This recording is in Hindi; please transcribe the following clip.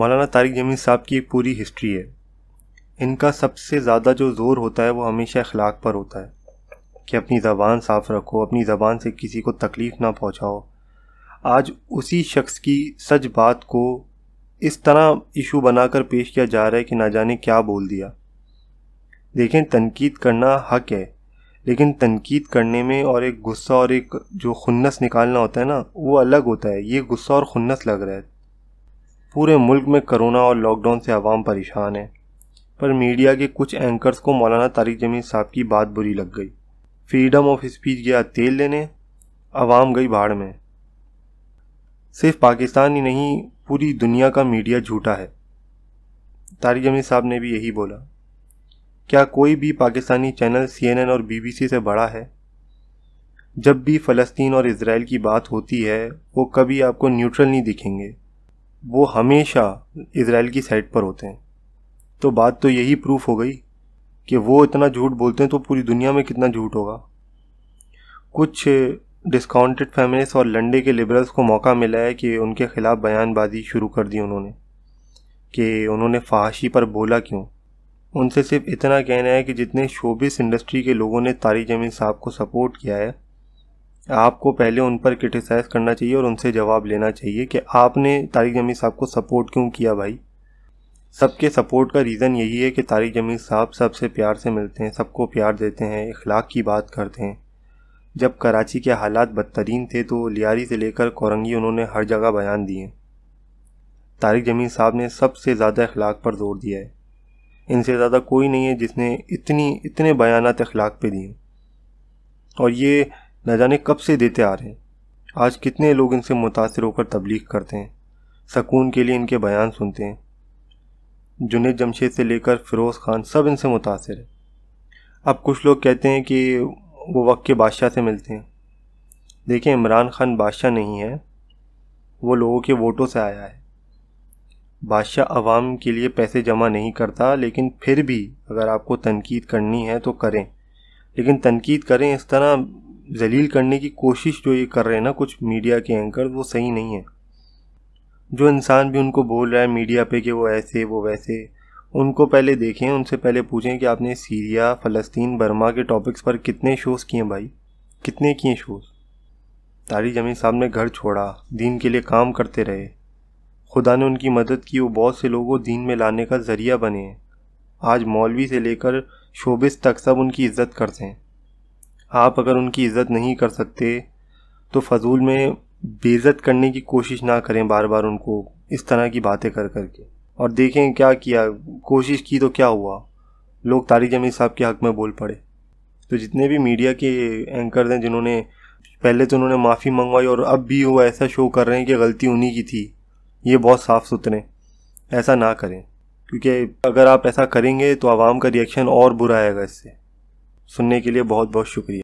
मौलाना तारिक जमीन साहब की एक पूरी हिस्ट्री है इनका सबसे ज़्यादा जो ज़ोर होता है वो हमेशा अखलाक पर होता है कि अपनी ज़बान साफ़ रखो अपनी ज़बान से किसी को तकलीफ़ ना पहुँचाओ आज उसी शख्स की सच बात को इस तरह इशू बनाकर पेश किया जा रहा है कि ना जाने क्या बोल दिया देखें तनकीद करना हक है लेकिन तनकीद करने में और एक गुस्सा और एक जो खुन्नस निकालना होता है ना वो अलग होता है ये गुस्सा और खुन्नस लग रहा है पूरे मुल्क में कोरोना और लॉकडाउन से आवाम परेशान है पर मीडिया के कुछ एंकर्स को मौलाना तारिक जमीन साहब की बात बुरी लग गई फ्रीडम ऑफ स्पीच गया तेल लेने आवाम गई बाढ़ में सिर्फ पाकिस्तान ही नहीं पूरी दुनिया का मीडिया झूठा है तारिक जमी साहब ने भी यही बोला क्या कोई भी पाकिस्तानी चैनल सीएनएन और बीबीसी से बड़ा है जब भी फ़लस्तीन और इसराइल की बात होती है वो कभी आपको न्यूट्रल नहीं दिखेंगे वो हमेशा इसराइल की साइड पर होते हैं तो बात तो यही प्रूफ हो गई कि वो इतना झूठ बोलते हैं तो पूरी दुनिया में कितना झूठ होगा कुछ डिस्काउंटेड फैमिलीस और लंडे के लिबरल्स को मौका मिला है कि उनके ख़िलाफ़ बयानबाजी शुरू कर दी उन्होंने कि उन्होंने फहाशी पर बोला क्यों उनसे सिर्फ इतना कहना है कि जितने शोबिस इंडस्ट्री के लोगों ने तारी जमीन साहब को सपोर्ट किया है आपको पहले उन पर क्रिटिसाइज़ करना चाहिए और उनसे जवाब लेना चाहिए कि आपने तारिक जमीर साहब को सपोर्ट क्यों किया भाई सबके सपोर्ट का रीज़न यही है कि तारिक जमीर साहब सबसे प्यार से मिलते हैं सबको प्यार देते हैं इखलाक की बात करते हैं जब कराची के हालात बदतरीन थे तो लियारी से लेकर कोरंगी उन्होंने हर जगह बयान दिए तारिक जमीर साहब ने सबसे ज़्यादा अखलाक पर जोर दिया है इनसे ज़्यादा कोई नहीं है जिसने इतनी इतने बयान अखलाक पे दिए और ये न जाने कब से देते आ रहे हैं आज कितने लोग इनसे मुतासर होकर तबलीग करते हैं सकून के लिए इनके बयान सुनते हैं जुनेद जमशेद से लेकर फ़िरोज़ खान सब इनसे मुतासर है अब कुछ लोग कहते हैं कि वो वक्त के बादशाह से मिलते हैं देखिए इमरान खान बादशाह नहीं है वो लोगों के वोटों से आया है बादशाह आवाम के लिए पैसे जमा नहीं करता लेकिन फिर भी अगर आपको तनकीद करनी है तो करें लेकिन तनकीद करें इस तरह जलील करने की कोशिश जो ये कर रहे हैं ना कुछ मीडिया के एंकर वो सही नहीं है जो इंसान भी उनको बोल रहा है मीडिया पे कि वो ऐसे वो वैसे उनको पहले देखें उनसे पहले पूछें कि आपने सीरिया फ़लस्तीन बर्मा के टॉपिक्स पर कितने शोज़ किए भाई कितने किए शोज़ तारी जमी साहब ने घर छोड़ा दीन के लिए काम करते रहे खुदा ने उनकी मदद की वो बहुत से लोगों को दीन में लाने का ज़रिया बने हैं आज मौलवी से लेकर शोबिस तक सब उनकी इज्जत करते हैं आप अगर उनकी इज़्ज़त नहीं कर सकते तो फजूल में बेज़त करने की कोशिश ना करें बार बार उनको इस तरह की बातें कर करके और देखें क्या किया कोशिश की तो क्या हुआ लोग तारिक जमीन साहब के हक़ में बोल पड़े तो जितने भी मीडिया के एंकर हैं जिन्होंने पहले तो उन्होंने माफ़ी मंगवाई और अब भी वो ऐसा शो कर रहे हैं कि गलती उन्हीं की थी ये बहुत साफ़ सुथरे ऐसा ना करें क्योंकि अगर आप ऐसा करेंगे तो आवाम का रिएक्शन और बुरा आएगा इससे सुनने के लिए बहुत बहुत शुक्रिया